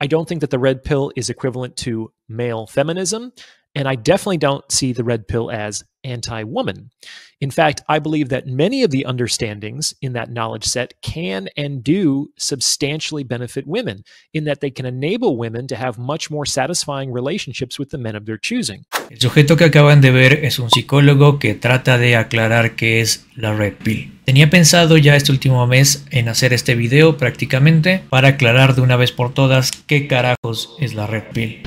I don't think that the red pill is equivalent to male feminism. And I definitely don't see the red pill as anti woman. In fact, I believe that many of the understandings in that knowledge set can and do substantially benefit women, in that they can enable women to have much more satisfying relationships with the men of their choosing. El sujeto que acaban de ver es un psicólogo que trata de aclarar qué es la red pill. Tenía pensado ya este último mes en hacer este video prácticamente para aclarar de una vez por todas qué carajos es la red pill.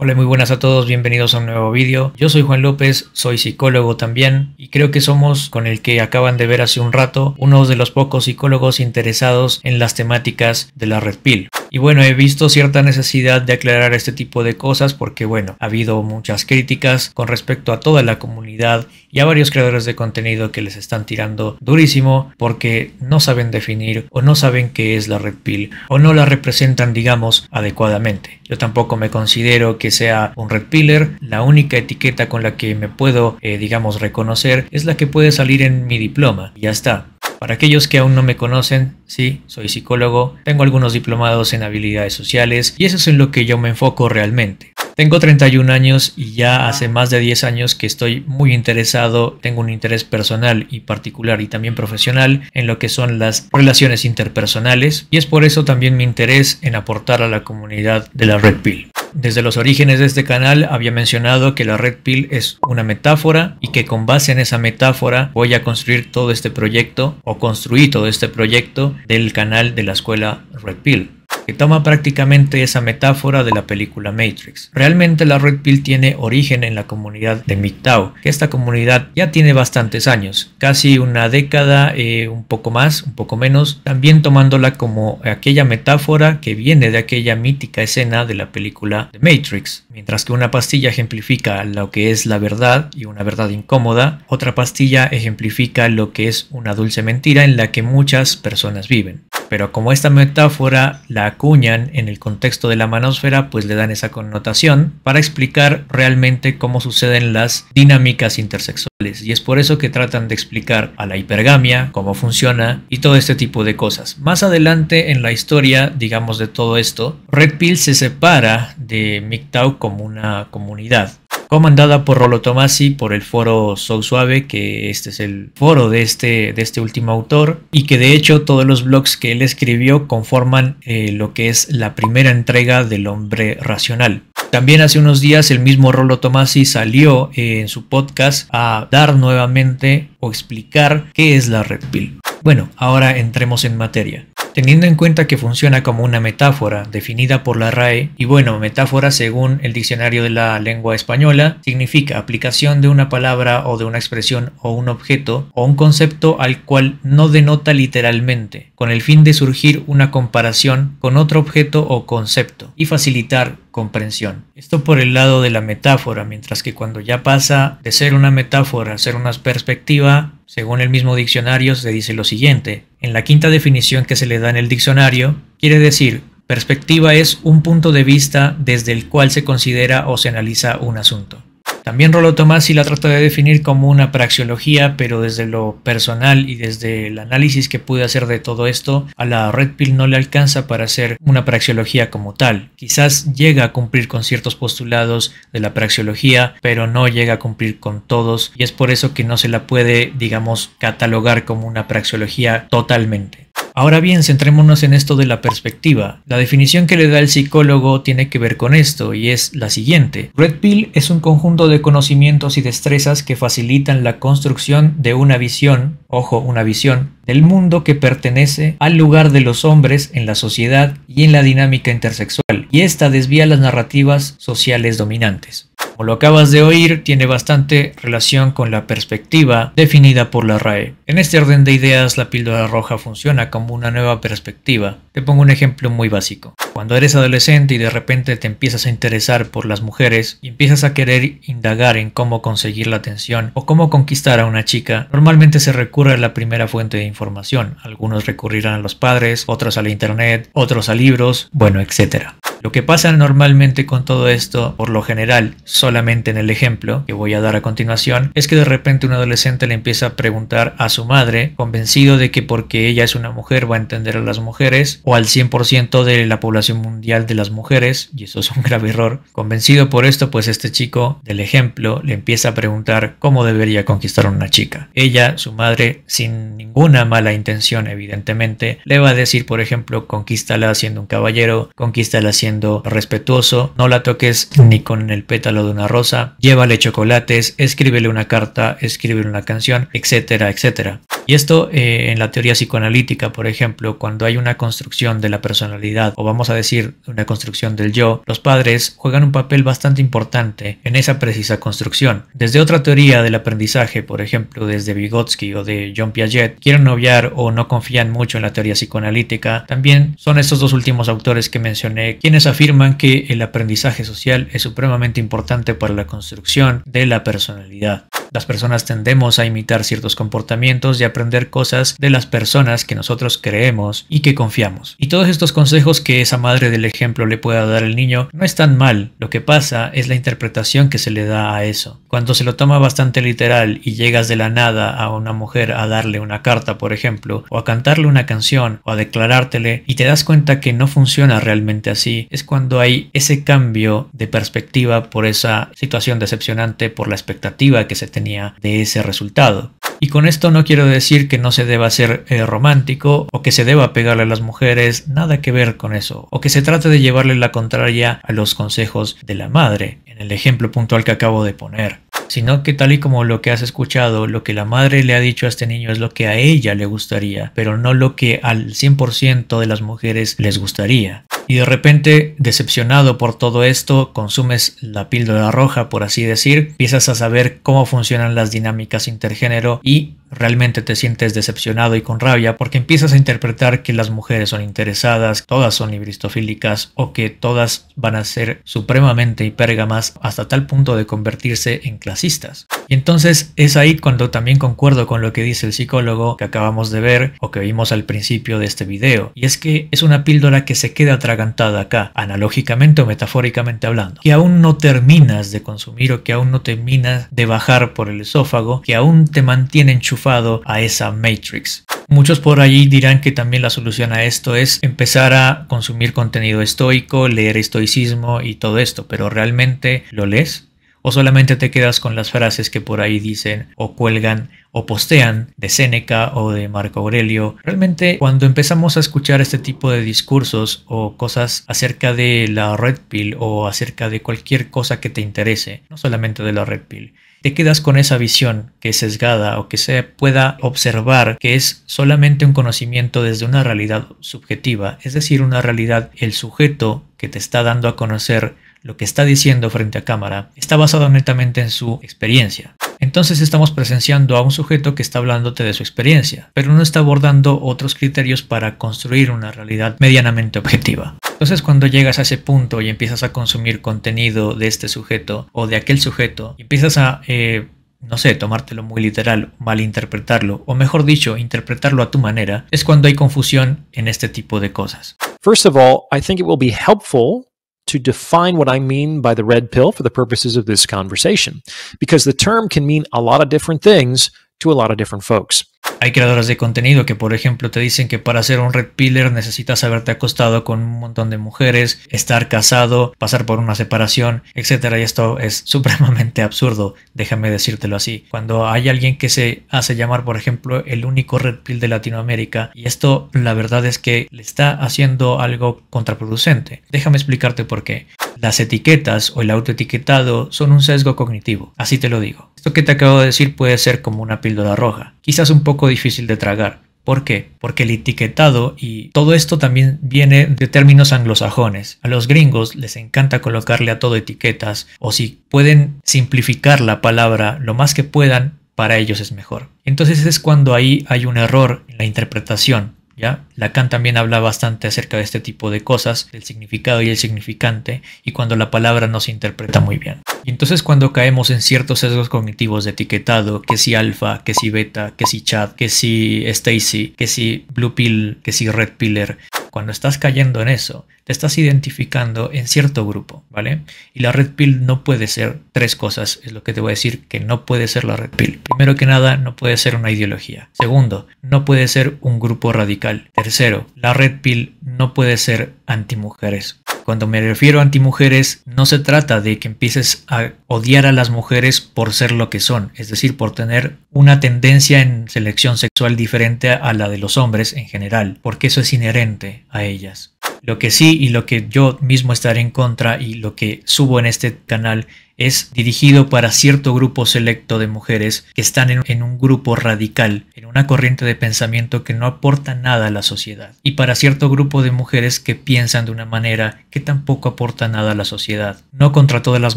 Hola, muy buenas a todos, bienvenidos a un nuevo vídeo. Yo soy Juan López, soy psicólogo también y creo que somos, con el que acaban de ver hace un rato, uno de los pocos psicólogos interesados en las temáticas de la red Pill. Y bueno, he visto cierta necesidad de aclarar este tipo de cosas porque bueno, ha habido muchas críticas con respecto a toda la comunidad y a varios creadores de contenido que les están tirando durísimo porque no saben definir o no saben qué es la red pill o no la representan digamos adecuadamente. Yo tampoco me considero que sea un red piller, la única etiqueta con la que me puedo eh, digamos reconocer es la que puede salir en mi diploma y ya está. Para aquellos que aún no me conocen, sí, soy psicólogo, tengo algunos diplomados en habilidades sociales y eso es en lo que yo me enfoco realmente. Tengo 31 años y ya hace más de 10 años que estoy muy interesado, tengo un interés personal y particular y también profesional en lo que son las relaciones interpersonales y es por eso también mi interés en aportar a la comunidad de la Red Pill. Desde los orígenes de este canal había mencionado que la red pill es una metáfora y que con base en esa metáfora voy a construir todo este proyecto o construí todo este proyecto del canal de la escuela red pill que toma prácticamente esa metáfora de la película Matrix. Realmente la Red Pill tiene origen en la comunidad de MGTOW, que esta comunidad ya tiene bastantes años, casi una década, eh, un poco más, un poco menos, también tomándola como aquella metáfora que viene de aquella mítica escena de la película Matrix. Mientras que una pastilla ejemplifica lo que es la verdad y una verdad incómoda, otra pastilla ejemplifica lo que es una dulce mentira en la que muchas personas viven. Pero como esta metáfora la acuñan en el contexto de la manosfera, pues le dan esa connotación para explicar realmente cómo suceden las dinámicas intersexuales. Y es por eso que tratan de explicar a la hipergamia, cómo funciona y todo este tipo de cosas. Más adelante en la historia, digamos, de todo esto, Red Pill se separa de MGTOW como una comunidad comandada por Rolo Tomasi por el foro Soul Suave, que este es el foro de este, de este último autor, y que de hecho todos los blogs que él escribió conforman eh, lo que es la primera entrega del hombre racional. También hace unos días el mismo Rolo Tomasi salió eh, en su podcast a dar nuevamente o explicar qué es la red pill. Bueno, ahora entremos en materia. Teniendo en cuenta que funciona como una metáfora definida por la RAE, y bueno, metáfora según el diccionario de la lengua española, significa aplicación de una palabra o de una expresión o un objeto o un concepto al cual no denota literalmente, con el fin de surgir una comparación con otro objeto o concepto y facilitar comprensión. Esto por el lado de la metáfora, mientras que cuando ya pasa de ser una metáfora a ser una perspectiva, según el mismo diccionario se dice lo siguiente. En la quinta definición que se le da en el diccionario, quiere decir, perspectiva es un punto de vista desde el cual se considera o se analiza un asunto. También Rolo Tomasi la trata de definir como una praxeología pero desde lo personal y desde el análisis que pude hacer de todo esto, a la Red Pill no le alcanza para hacer una praxeología como tal. Quizás llega a cumplir con ciertos postulados de la praxeología pero no llega a cumplir con todos y es por eso que no se la puede, digamos, catalogar como una praxeología totalmente. Ahora bien, centrémonos en esto de la perspectiva. La definición que le da el psicólogo tiene que ver con esto y es la siguiente. Red Pill es un conjunto de conocimientos y destrezas que facilitan la construcción de una visión, ojo, una visión, del mundo que pertenece al lugar de los hombres en la sociedad y en la dinámica intersexual, y esta desvía las narrativas sociales dominantes. Como lo acabas de oír, tiene bastante relación con la perspectiva definida por la RAE. En este orden de ideas, la píldora roja funciona como una nueva perspectiva. Te pongo un ejemplo muy básico. Cuando eres adolescente y de repente te empiezas a interesar por las mujeres y empiezas a querer indagar en cómo conseguir la atención o cómo conquistar a una chica, normalmente se recurre a la primera fuente de información. Algunos recurrirán a los padres, otros a la internet, otros a libros, bueno, etc. Lo que pasa normalmente con todo esto, por lo general, solamente en el ejemplo que voy a dar a continuación, es que de repente un adolescente le empieza a preguntar a su madre, convencido de que porque ella es una mujer va a entender a las mujeres o al 100% de la población Mundial de las Mujeres, y eso es un grave error. Convencido por esto, pues este chico del ejemplo le empieza a preguntar cómo debería conquistar a una chica. Ella, su madre, sin ninguna mala intención, evidentemente, le va a decir, por ejemplo, conquístala siendo un caballero, conquístala siendo respetuoso, no la toques ni con el pétalo de una rosa, llévale chocolates, escríbele una carta, escríbele una canción, etcétera, etcétera. Y esto eh, en la teoría psicoanalítica, por ejemplo, cuando hay una construcción de la personalidad o vamos a decir, una construcción del yo, los padres juegan un papel bastante importante en esa precisa construcción. Desde otra teoría del aprendizaje, por ejemplo, desde Vygotsky o de John Piaget, quieren obviar o no confían mucho en la teoría psicoanalítica, también son estos dos últimos autores que mencioné quienes afirman que el aprendizaje social es supremamente importante para la construcción de la personalidad. Las personas tendemos a imitar ciertos comportamientos y aprender cosas de las personas que nosotros creemos y que confiamos. Y todos estos consejos que esa madre del ejemplo le pueda dar al niño no están mal, lo que pasa es la interpretación que se le da a eso. Cuando se lo toma bastante literal y llegas de la nada a una mujer a darle una carta, por ejemplo, o a cantarle una canción o a declarártele y te das cuenta que no funciona realmente así, es cuando hay ese cambio de perspectiva por esa situación decepcionante, por la expectativa que se te de ese resultado. Y con esto no quiero decir que no se deba ser eh, romántico o que se deba pegarle a las mujeres, nada que ver con eso, o que se trate de llevarle la contraria a los consejos de la madre el ejemplo puntual que acabo de poner, sino que tal y como lo que has escuchado, lo que la madre le ha dicho a este niño es lo que a ella le gustaría, pero no lo que al 100% de las mujeres les gustaría. Y de repente, decepcionado por todo esto, consumes la píldora roja, por así decir, empiezas a saber cómo funcionan las dinámicas intergénero y Realmente te sientes decepcionado y con rabia porque empiezas a interpretar que las mujeres son interesadas, todas son libristofílicas o que todas van a ser supremamente hipérgamas hasta tal punto de convertirse en clasistas. Y entonces es ahí cuando también concuerdo con lo que dice el psicólogo que acabamos de ver o que vimos al principio de este video. Y es que es una píldora que se queda atragantada acá, analógicamente o metafóricamente hablando. Que aún no terminas de consumir o que aún no terminas de bajar por el esófago, que aún te mantiene enchufado a esa matrix. Muchos por allí dirán que también la solución a esto es empezar a consumir contenido estoico, leer estoicismo y todo esto, pero ¿realmente lo lees? o solamente te quedas con las frases que por ahí dicen o cuelgan o postean de Séneca o de Marco Aurelio. Realmente cuando empezamos a escuchar este tipo de discursos o cosas acerca de la red pill o acerca de cualquier cosa que te interese, no solamente de la red pill, te quedas con esa visión que es sesgada o que se pueda observar que es solamente un conocimiento desde una realidad subjetiva, es decir, una realidad el sujeto que te está dando a conocer lo que está diciendo frente a cámara está basado netamente en su experiencia. Entonces estamos presenciando a un sujeto que está hablándote de su experiencia, pero no está abordando otros criterios para construir una realidad medianamente objetiva. Entonces cuando llegas a ese punto y empiezas a consumir contenido de este sujeto o de aquel sujeto, empiezas a... Eh, no sé, tomártelo muy literal, malinterpretarlo, o mejor dicho, interpretarlo a tu manera, es cuando hay confusión en este tipo de cosas. First of all, I think it will be helpful to define what I mean by the red pill for the purposes of this conversation, because the term can mean a lot of different things to a lot of different folks. Hay creadores de contenido que, por ejemplo, te dicen que para ser un red necesitas haberte acostado con un montón de mujeres, estar casado, pasar por una separación, etc. Y esto es supremamente absurdo, déjame decírtelo así. Cuando hay alguien que se hace llamar, por ejemplo, el único red pill de Latinoamérica, y esto la verdad es que le está haciendo algo contraproducente. Déjame explicarte por qué. Las etiquetas o el autoetiquetado son un sesgo cognitivo, así te lo digo. Esto que te acabo de decir puede ser como una píldora roja, quizás un poco difícil de tragar, ¿Por qué? Porque el etiquetado y todo esto también viene de términos anglosajones. A los gringos les encanta colocarle a todo etiquetas o si pueden simplificar la palabra lo más que puedan, para ellos es mejor. Entonces es cuando ahí hay un error en la interpretación. ¿ya? Lacan también habla bastante acerca de este tipo de cosas, El significado y el significante, y cuando la palabra no se interpreta muy bien. Y entonces cuando caemos en ciertos sesgos cognitivos de etiquetado, que si alfa, que si beta, que si chat, que si Stacy, que si blue pill, que si red piller, cuando estás cayendo en eso, te estás identificando en cierto grupo, ¿vale? Y la red pill no puede ser tres cosas, es lo que te voy a decir, que no puede ser la red pill. Primero que nada, no puede ser una ideología. Segundo, no puede ser un grupo radical. Tercero, la red pill no puede ser antimujeres. Cuando me refiero a antimujeres, no se trata de que empieces a odiar a las mujeres por ser lo que son, es decir, por tener una tendencia en selección sexual diferente a la de los hombres en general, porque eso es inherente a ellas. Lo que sí y lo que yo mismo estaré en contra y lo que subo en este canal es dirigido para cierto grupo selecto de mujeres que están en, un grupo radical, en una corriente de pensamiento que no aporta nada a la sociedad, y para cierto grupo de mujeres que piensan de una manera que tampoco aporta nada a la sociedad, no contra todas las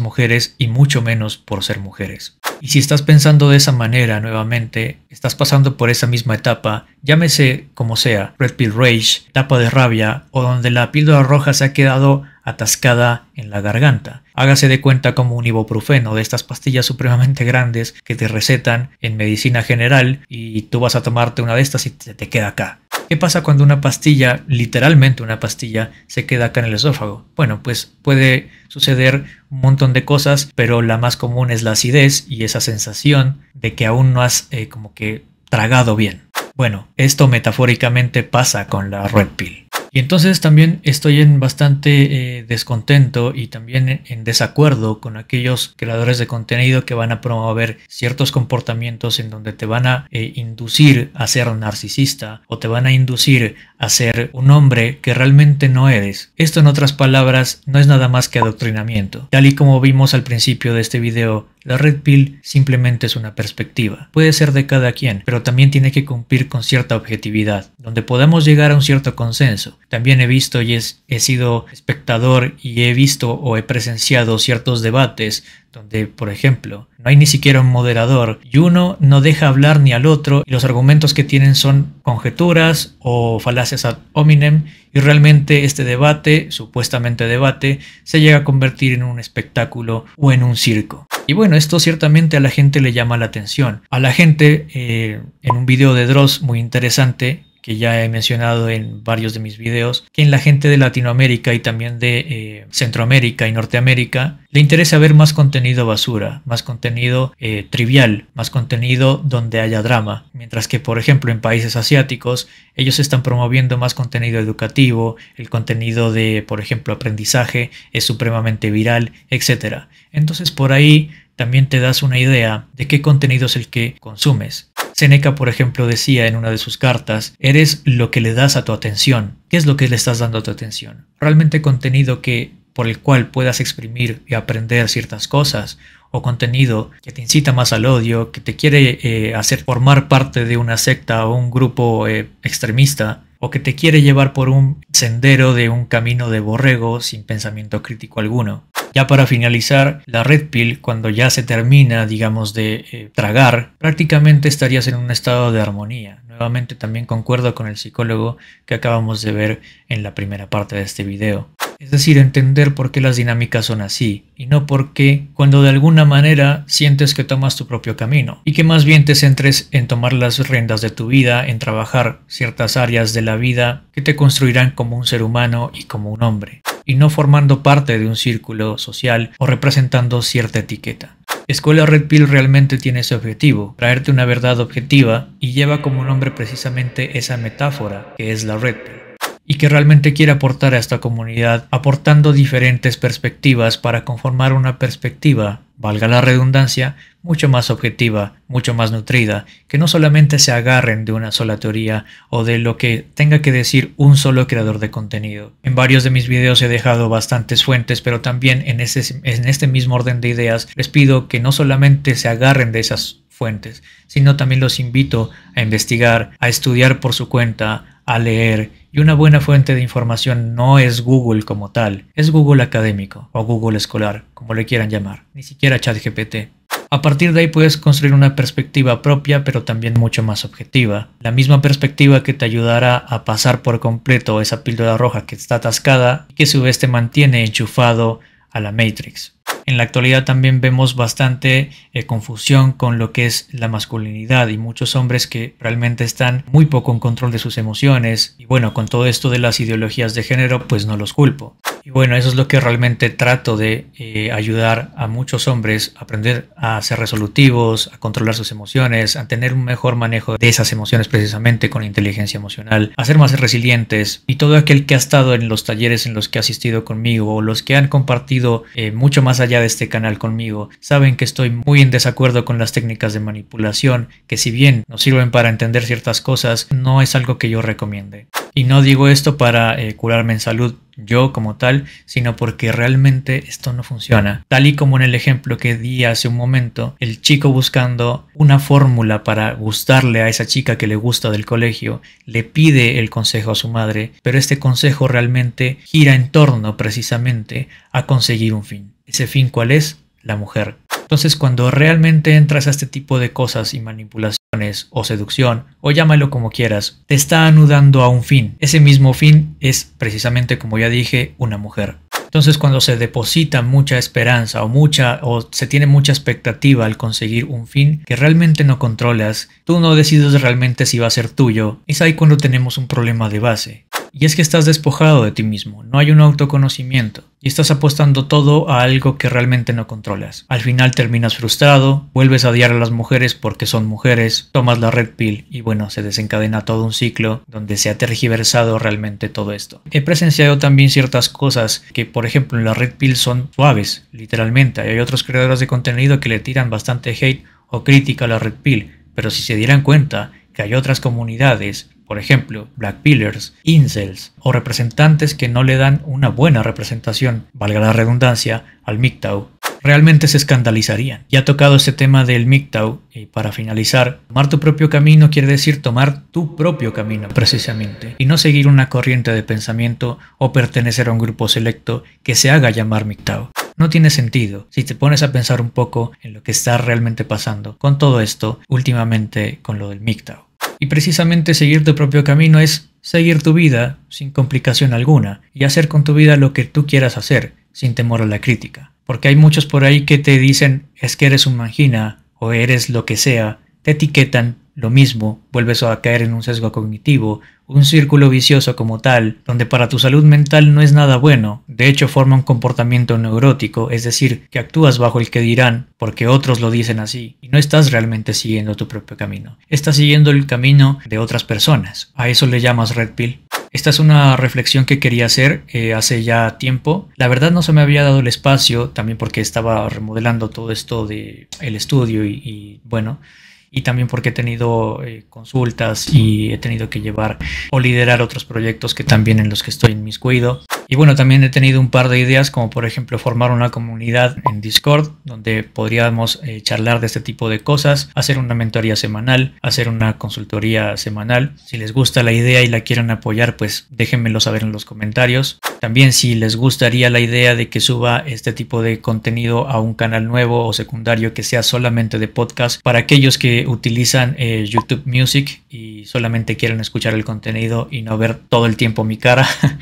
mujeres y mucho menos por ser mujeres. Y si estás pensando de esa manera nuevamente, estás pasando por esa misma etapa, llámese como sea, Red Pill Rage, etapa de rabia o donde la píldora roja se ha quedado atascada en la garganta. Hágase de cuenta como un ibuprofeno de estas pastillas supremamente grandes que te recetan en medicina general y tú vas a tomarte una de estas y te, queda acá. ¿Qué pasa cuando una pastilla, literalmente una pastilla, se queda acá en el esófago? Bueno, pues puede suceder un montón de cosas, pero la más común es la acidez y esa sensación de que aún no has eh, como que tragado bien. Bueno, esto metafóricamente pasa con la red pill. Y entonces también estoy en bastante eh, descontento y también en desacuerdo con aquellos creadores de contenido que van a promover ciertos comportamientos en donde te van a eh, inducir a ser narcisista o te van a inducir a ser un hombre que realmente no eres. Esto en otras palabras no es nada más que adoctrinamiento. Tal y como vimos al principio de este video, la red pill simplemente es una perspectiva. Puede ser de cada quien, pero también tiene que cumplir con cierta objetividad, donde podamos llegar a un cierto consenso. También he visto y he sido espectador y he visto o he presenciado ciertos debates donde, por ejemplo, no hay ni siquiera un moderador y uno no deja hablar ni al otro y los argumentos que tienen son conjeturas o falacias ad hominem y realmente este debate, supuestamente debate, se llega a convertir en un espectáculo o en un circo. Y bueno, esto ciertamente a la gente le llama la atención. A la gente, eh, en un video de Dross muy interesante, que ya he mencionado en varios de mis videos, que en la gente de Latinoamérica y también de eh, Centroamérica y Norteamérica le interesa ver más contenido basura, más contenido eh, trivial, más contenido donde haya drama, mientras que por ejemplo en países asiáticos ellos están promoviendo más contenido educativo, el contenido de por ejemplo aprendizaje es supremamente viral, etc. Entonces por ahí también te das una idea de qué contenido es el que consumes. Seneca, por ejemplo, decía en una de sus cartas, eres lo que le das a tu atención. ¿Qué es lo que le estás dando a tu atención? ¿Realmente contenido que por el cual puedas exprimir y aprender ciertas cosas o contenido que te incita más al odio, que te quiere eh, hacer formar parte de una secta o un grupo eh, extremista, o que te quiere llevar por un sendero de un camino de borrego sin pensamiento crítico alguno. Ya para finalizar, la red pill, cuando ya se termina, digamos, de eh, tragar, prácticamente estarías en un estado de armonía. Nuevamente también concuerdo con el psicólogo que acabamos de ver en la primera parte de este video. Es decir, entender por qué las dinámicas son así y no por qué cuando de alguna manera sientes que tomas tu propio camino y que más bien te centres en tomar las riendas de tu vida, en trabajar ciertas áreas de la vida que te construirán como un ser humano y como un hombre y no formando parte de un círculo social o representando cierta etiqueta. Escuela Red Pill realmente tiene ese objetivo, traerte una verdad objetiva y lleva como nombre precisamente esa metáfora que es la Red Pill y que realmente quiere aportar a esta comunidad, aportando diferentes perspectivas para conformar una perspectiva, valga la redundancia, mucho más objetiva, mucho más nutrida, que no solamente se agarren de una sola teoría o de lo que tenga que decir un solo creador de contenido. En varios de mis videos he dejado bastantes fuentes, pero también en este, en este mismo orden de ideas les pido que no solamente se agarren de esas fuentes, sino también los invito a investigar, a estudiar por su cuenta, a leer. Y una buena fuente de información no es Google como tal, es Google académico o Google escolar, como le quieran llamar, ni siquiera ChatGPT. A partir de ahí puedes construir una perspectiva propia, pero también mucho más objetiva. La misma perspectiva que te ayudará a pasar por completo esa píldora roja que está atascada y que a su vez te mantiene enchufado a la Matrix. En la actualidad también vemos bastante eh, confusión con lo que es la masculinidad y muchos hombres que realmente están muy poco en control de sus emociones y bueno, con todo esto de las ideologías de género pues no los culpo. Y bueno, eso es lo que realmente trato de eh, ayudar a muchos hombres a aprender a ser resolutivos, a controlar sus emociones, a tener un mejor manejo de esas emociones precisamente con inteligencia emocional, a ser más resilientes y todo aquel que ha estado en los talleres en los que ha asistido conmigo o los que han compartido eh, mucho más allá de este canal conmigo saben que estoy muy en desacuerdo con las técnicas de manipulación, que si bien nos sirven para entender ciertas cosas, no es algo que yo recomiende. Y no digo esto para eh, curarme en salud yo como tal, sino porque realmente esto no funciona. Tal y como en el ejemplo que di hace un momento, el chico buscando una fórmula para gustarle a esa chica que le gusta del colegio, le pide el consejo a su madre, pero este consejo realmente gira en torno precisamente a conseguir un fin. ¿Ese fin cuál es? La mujer. Entonces cuando realmente entras a este tipo de cosas y manipulaciones o seducción, o llámalo como quieras, te está anudando a un fin. Ese mismo fin es precisamente, como ya dije, una mujer. Entonces, cuando se deposita mucha esperanza o mucha o se tiene mucha expectativa al conseguir un fin que realmente no controlas, tú no decides realmente si va a ser tuyo, es ahí cuando tenemos un problema de base. Y es que estás despojado de ti mismo, no hay un autoconocimiento, y estás apostando todo a algo que realmente no controlas. Al final terminas frustrado, vuelves a odiar a las mujeres porque son mujeres, tomas la red pill y bueno, se desencadena todo un ciclo donde se ha tergiversado realmente todo esto. He presenciado también ciertas cosas que por por ejemplo, en la red pill son suaves, literalmente. Hay otros creadores de contenido que le tiran bastante hate o crítica a la red pill, pero si se dieran cuenta que hay otras comunidades, por ejemplo, black pillers, incels o representantes que no le dan una buena representación, valga la redundancia, al MGTOW, realmente se escandalizarían. Ya ha tocado ese tema del MGTOW y para finalizar, tomar tu propio camino quiere decir tomar tu propio camino precisamente y no seguir una corriente de pensamiento o pertenecer a un grupo selecto que se haga llamar MGTOW. No tiene sentido si te pones a pensar un poco en lo que está realmente pasando con todo esto últimamente con lo del MGTOW. Y precisamente seguir tu propio camino es seguir tu vida sin complicación alguna y hacer con tu vida lo que tú quieras hacer sin temor a la crítica. Porque hay muchos por ahí que te dicen es que eres un mangina o eres lo que sea, te etiquetan lo mismo, vuelves a caer en un sesgo cognitivo, un círculo vicioso como tal, donde para tu salud mental no es nada bueno, de hecho forma un comportamiento neurótico, es decir, que actúas bajo el que dirán, porque otros lo dicen así, y no estás realmente siguiendo tu propio camino, estás siguiendo el camino de otras personas, a eso le llamas red pill. Esta es una reflexión que quería hacer eh, hace ya tiempo. La verdad no se me había dado el espacio, también porque estaba remodelando todo esto de el estudio y, bueno y también porque he tenido eh, consultas y he tenido que llevar o liderar otros proyectos que también en los que estoy en cuido. Y bueno, también he tenido un par de ideas, como por ejemplo formar una comunidad en Discord, donde podríamos eh, charlar de este tipo de cosas, hacer una mentoría semanal, hacer una consultoría semanal. Si les gusta la idea y la quieren apoyar, pues déjenmelo saber en los comentarios. También si les gustaría la idea de que suba este tipo de contenido a un canal nuevo o secundario que sea solamente de podcast, para aquellos que utilizan eh, YouTube Music y solamente quieren escuchar el contenido y no ver todo el tiempo mi cara.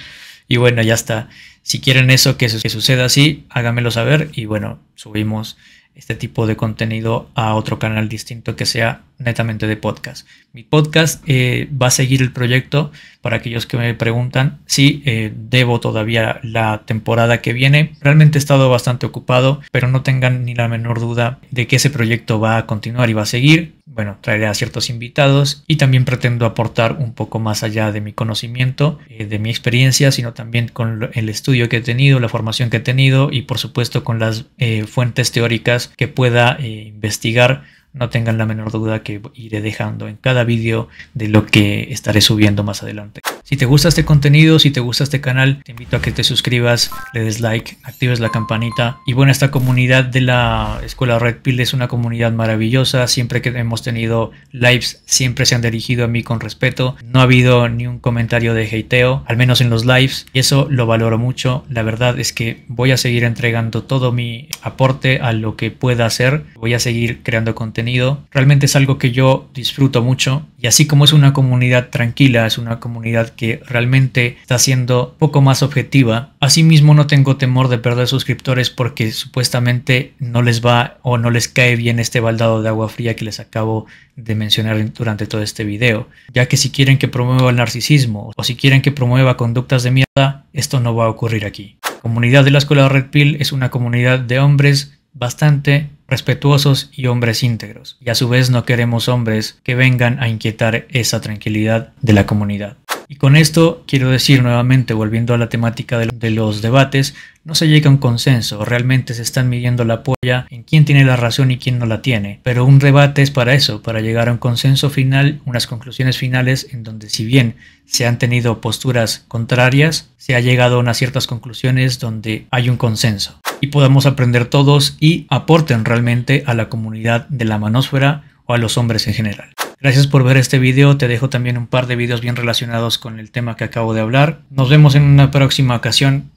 Y bueno, ya está. Si quieren eso que, suceda así, háganmelo saber y bueno, subimos este tipo de contenido a otro canal distinto que sea netamente de podcast. Mi podcast eh, va a seguir el proyecto para aquellos que me preguntan si eh, debo todavía la temporada que viene. Realmente he estado bastante ocupado, pero no tengan ni la menor duda de que ese proyecto va a continuar y va a seguir. Bueno, traeré a ciertos invitados y también pretendo aportar un poco más allá de mi conocimiento, eh, de mi experiencia, sino también con el estudio que he tenido, la formación que he tenido y por supuesto con las fuentes teóricas que pueda investigar no tengan la menor duda que iré dejando en cada vídeo de lo que estaré subiendo más adelante. Si te gusta este contenido, si te gusta este canal, te invito a que te suscribas, le des like, actives la campanita. Y bueno, esta comunidad de la Escuela Red Pill es una comunidad maravillosa. Siempre que hemos tenido lives, siempre se han dirigido a mí con respeto. No ha habido ni un comentario de hateo, al menos en los lives. Y eso lo valoro mucho. La verdad es que voy a seguir entregando todo mi aporte a lo que pueda hacer. Voy a seguir creando contenido. Realmente es algo que yo disfruto mucho. Y así como es una comunidad tranquila, es una comunidad que realmente está siendo poco más objetiva. Asimismo, no tengo temor de perder suscriptores porque supuestamente no les va o no les cae bien este baldado de agua fría que les acabo de mencionar durante todo este video, ya que si quieren que promueva el narcisismo o si quieren que promueva conductas de mierda, esto no va a ocurrir aquí. Comunidad de la Escuela Red Pill es una comunidad de hombres bastante respetuosos y hombres íntegros, y a su vez no queremos hombres que vengan a inquietar esa tranquilidad de la comunidad. Y con esto quiero decir nuevamente, volviendo a la temática de los debates, no se llega a un consenso, realmente se están midiendo la polla en quién tiene la razón y quién no la tiene. Pero un debate es para eso, para llegar a un consenso final, unas conclusiones finales en donde si bien se han tenido posturas contrarias, se ha llegado a unas ciertas conclusiones donde hay un consenso. Y podamos aprender todos y aporten realmente a la comunidad de la manósfera o a los hombres en general. Gracias por ver este video, te dejo también un par de videos bien relacionados con el tema que acabo de hablar. Nos vemos en una próxima ocasión,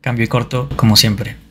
cambio y corto, como siempre.